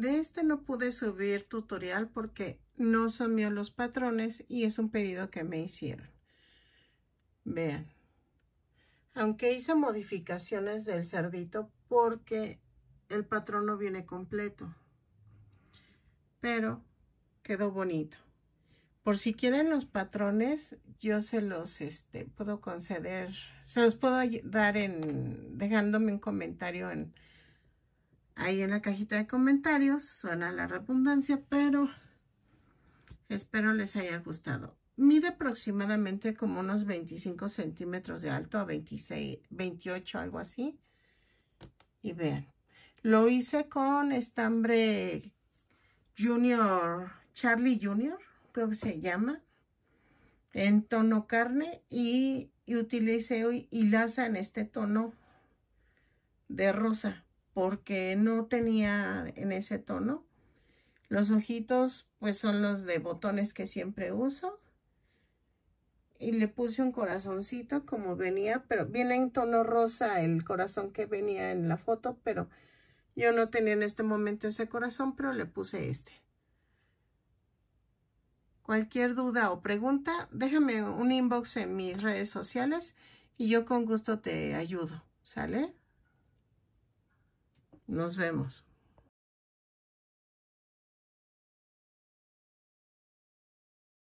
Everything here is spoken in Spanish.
De este no pude subir tutorial porque no míos los patrones y es un pedido que me hicieron. Vean. Aunque hice modificaciones del cerdito porque el patrón no viene completo. Pero quedó bonito. Por si quieren los patrones, yo se los este, puedo conceder, se los puedo dar en dejándome un comentario en, ahí en la cajita de comentarios. Suena la redundancia, pero espero les haya gustado. Mide aproximadamente como unos 25 centímetros de alto a 26, 28, algo así. Y vean, lo hice con estambre Junior, Charlie Junior, creo que se llama, en tono carne y, utilicé hilaza en este tono de rosa porque no tenía en ese tono. Los ojitos pues son los de botones que siempre uso. Y le puse un corazoncito como venía, pero viene en tono rosa el corazón que venía en la foto, pero yo no tenía en este momento ese corazón, pero le puse este. Cualquier duda o pregunta, déjame un inbox en mis redes sociales y yo con gusto te ayudo, ¿sale? Nos vemos.